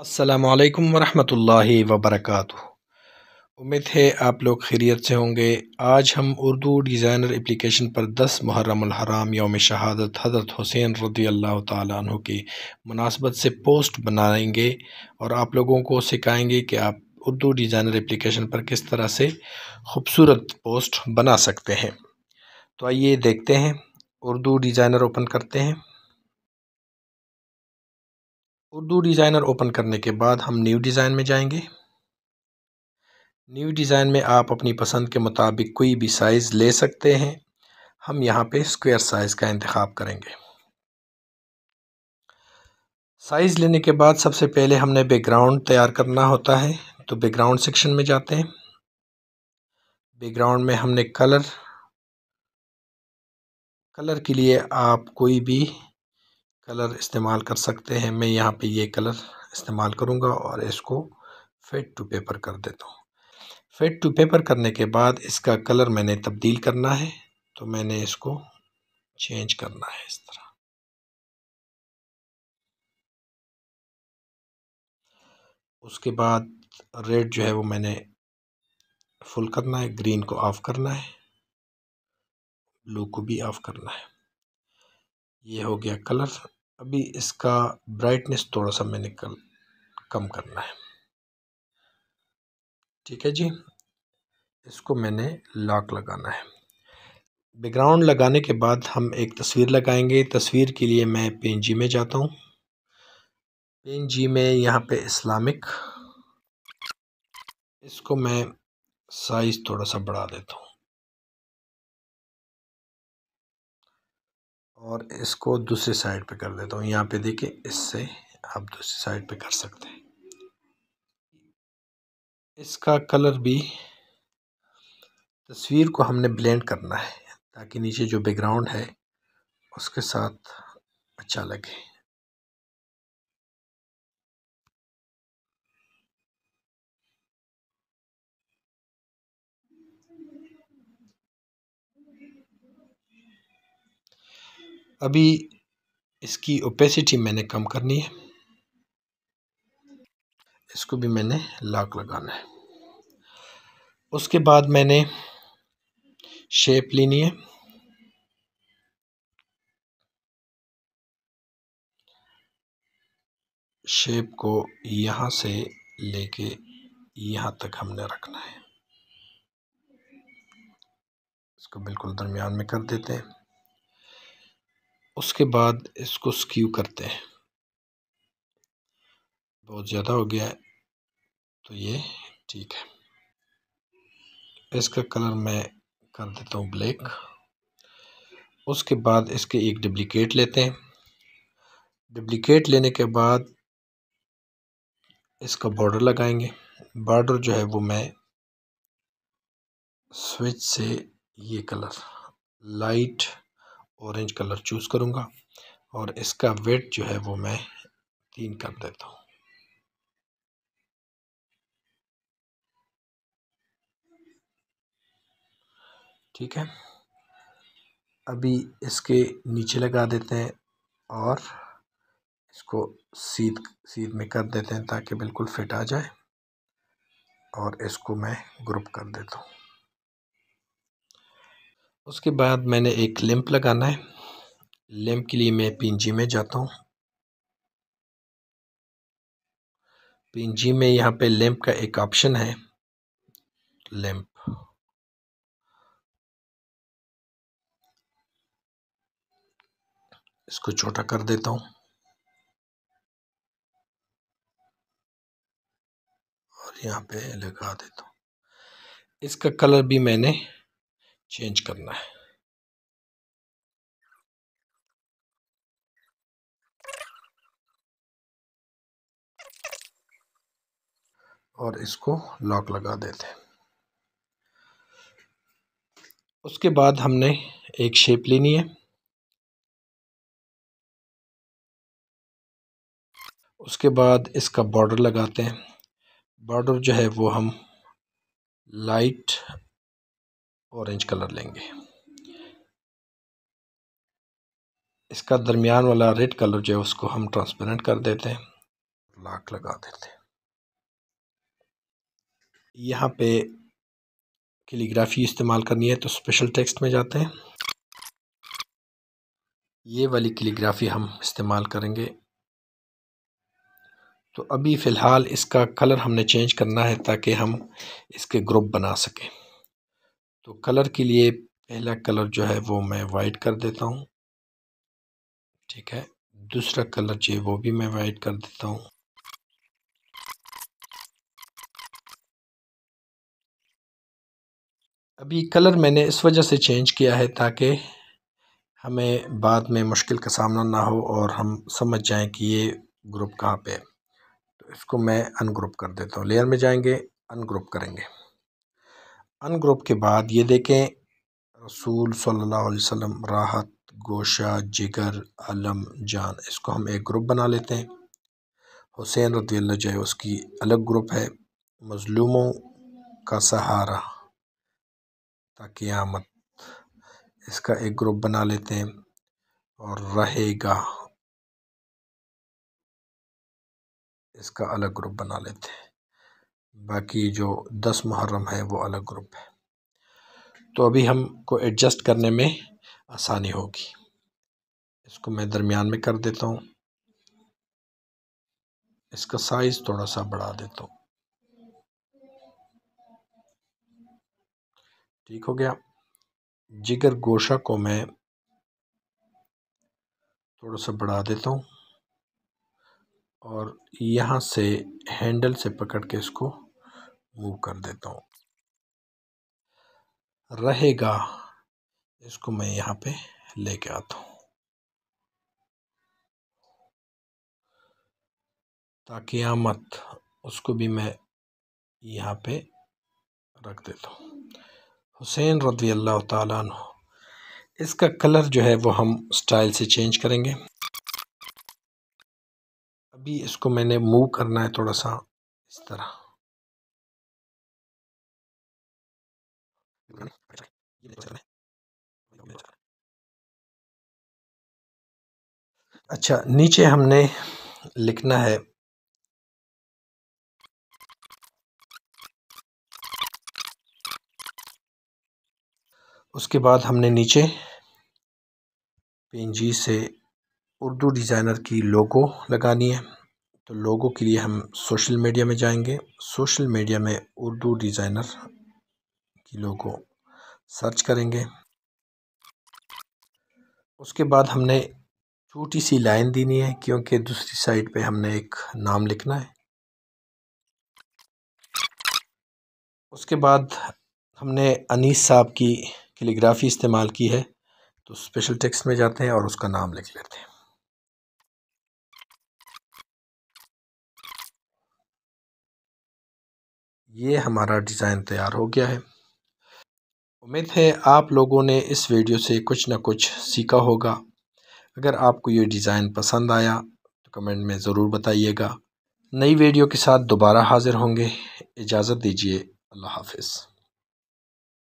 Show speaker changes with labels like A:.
A: असलकम वरहमतुल्लाहि वबरक उम्मीद है आप लोग खैरियत से होंगे आज हम उर्दू डिज़ाइनर एप्लीकेशन पर 10 मुहर्रम हराम योम शहादत हज़रत हुसैन रदी अल्लाह तु की मुनासबत से पोस्ट बनाएंगे और आप लोगों को सिखाएंगे कि आप उर्दू डिज़ाइनर एप्लीकेशन पर किस तरह से खूबसूरत पोस्ट बना सकते हैं तो आइए देखते हैं उर्दू डिज़ाइनर ओपन करते हैं उर्दू डिज़ाइनर ओपन करने के बाद हम न्यू डिज़ाइन में जाएंगे न्यू डिज़ाइन में आप अपनी पसंद के मुताबिक कोई भी साइज़ ले सकते हैं हम यहाँ पे स्क्वायर साइज़ का इंतखा करेंगे साइज़ लेने के बाद सबसे पहले हमने बैकग्राउंड तैयार करना होता है तो बैकग्राउंड सेक्शन में जाते हैं बैकग्राउंड में हमने कलर कलर के लिए आप कोई भी कलर इस्तेमाल कर सकते हैं मैं यहाँ पे ये कलर इस्तेमाल करूँगा और इसको फेड टू पेपर कर देता हूँ फेड टू पेपर
B: करने के बाद इसका कलर मैंने तब्दील करना है तो मैंने इसको चेंज करना है इस तरह उसके बाद रेड जो है वो मैंने फुल
A: करना है ग्रीन को ऑफ़ करना है ब्लू को भी ऑफ़ करना है ये हो गया कलर अभी इसका ब्राइटनेस थोड़ा सा मैंने कल कम करना है ठीक है जी इसको मैंने लॉक लगाना है बैकग्राउंड लगाने के बाद हम एक तस्वीर लगाएंगे तस्वीर के लिए मैं पी जी में जाता हूँ पी जी में
B: यहाँ पे इस्लामिक इसको मैं साइज़ थोड़ा सा बढ़ा देता हूँ और इसको दूसरी साइड पे कर देता हूँ यहाँ पे देखिए इससे आप दूसरी साइड पे
A: कर सकते हैं इसका कलर भी तस्वीर को हमने ब्लेंड करना है ताकि नीचे जो बैकग्राउंड है
B: उसके साथ अच्छा लगे
A: अभी इसकी ओपेसिटी मैंने कम करनी है इसको भी मैंने लाक लगाना है उसके
B: बाद मैंने शेप लेनी है शेप को यहाँ से लेके यहाँ तक हमने रखना है
A: इसको बिल्कुल दरमियान में कर देते हैं उसके बाद इसको स्क्यू करते हैं बहुत ज़्यादा हो गया है तो ये ठीक है इसका कलर मैं कर देता हूँ ब्लैक उसके बाद इसके एक डुप्लिकेट लेते हैं डुप्लिकेट लेने के बाद इसका बॉर्डर लगाएंगे बॉर्डर जो है वो मैं स्विच से ये colour light orange colour choose करूँगा और इसका वेट जो है वो मैं तीन कर देता हूँ
B: ठीक है अभी इसके
A: नीचे लगा देते हैं और इसको सीध सीध में कर देते हैं ताकि बिल्कुल फिट आ जाए और इसको मैं ग्रुप कर देता हूँ उसके बाद मैंने एक लैंप लगाना है लैंप के लिए मैं पिंजी में जाता हूँ
B: पिंजी में यहाँ पे लैंप का एक ऑप्शन है लैंप इसको छोटा कर देता हूँ और यहाँ पे लगा देता हूँ इसका कलर भी मैंने चेंज करना है और इसको लॉक लगा देते हैं उसके बाद हमने एक शेप लेनी है उसके बाद इसका बॉर्डर लगाते हैं बॉर्डर जो है वो हम लाइट
A: ऑरेंज कलर लेंगे इसका दरमियान वाला रेड कलर जो है उसको हम ट्रांसपेरेंट कर देते हैं लाख लगा देते हैं यहाँ पे कैलीग्राफी इस्तेमाल करनी है तो स्पेशल टेक्स्ट में जाते हैं ये वाली कैलीग्राफी हम इस्तेमाल करेंगे तो अभी फ़िलहाल इसका कलर हमने चेंज करना है ताकि हम इसके ग्रुप बना सकें तो कलर के लिए पहला कलर जो है वो मैं वाइट कर देता हूँ
B: ठीक है दूसरा कलर जो है वो भी मैं वाइट कर देता हूँ
A: अभी कलर मैंने इस वजह से चेंज किया है ताकि हमें बाद में मुश्किल का सामना ना हो और हम समझ जाएं कि ये ग्रुप कहाँ पे है तो इसको मैं अनग्रुप कर देता हूँ लेयर में जाएंगे अनग्रुप करेंगे अन ग्रुप के बाद ये देखें रसूल सल्लल्लाहु अलैहि वसल्लम राहत गोशा जिगर अलम जान इसको हम एक ग्रुप बना लेते हैं हुसैन रदील्ला जो उसकी अलग ग्रुप है मज़लूमों का सहारा
B: तकियामत इसका एक ग्रुप बना लेते हैं और रहेगा इसका अलग ग्रुप बना लेते हैं बाकी जो दस मुहर्रम है वो अलग ग्रुप
A: है तो अभी हमको एडजस्ट करने में आसानी होगी इसको मैं दरमियान में कर देता हूँ इसका साइज़ थोड़ा सा बढ़ा देता हूँ ठीक हो गया जिगर गोशा को मैं थोड़ा सा बढ़ा देता हूँ और यहाँ से हैंडल से पकड़ के इसको मूव कर देता हूँ
B: रहेगा इसको मैं यहाँ पे लेके आता हूँ ताकि आमत उसको भी मैं यहाँ पे रख देता हूँ
A: हुसैन रदी अल्लाह तन इसका कलर जो है वो हम
B: स्टाइल से चेंज करेंगे अभी इसको मैंने मूव करना है थोड़ा सा इस तरह अच्छा नीचे हमने लिखना है उसके बाद हमने नीचे
A: पेंजी से उर्दू डिज़ाइनर की लोगो लगानी है तो लोगो के लिए हम सोशल मीडिया में जाएंगे सोशल मीडिया में उर्दू डिज़ाइनर की लोगो सर्च करेंगे उसके बाद हमने छोटी सी लाइन देनी है क्योंकि दूसरी साइड पे हमने एक नाम लिखना है उसके बाद हमने अनीस साहब की कैलीग्राफी इस्तेमाल की है तो स्पेशल टेक्स्ट में जाते हैं और
B: उसका नाम लिख लेते हैं ये हमारा डिज़ाइन तैयार हो गया है
A: उम्मीद है आप लोगों ने इस वीडियो से कुछ ना कुछ सीखा होगा अगर आपको ये डिज़ाइन पसंद आया तो कमेंट में ज़रूर बताइएगा
B: नई वीडियो के साथ दोबारा हाज़िर होंगे इजाज़त दीजिए अल्लाह हाफिज़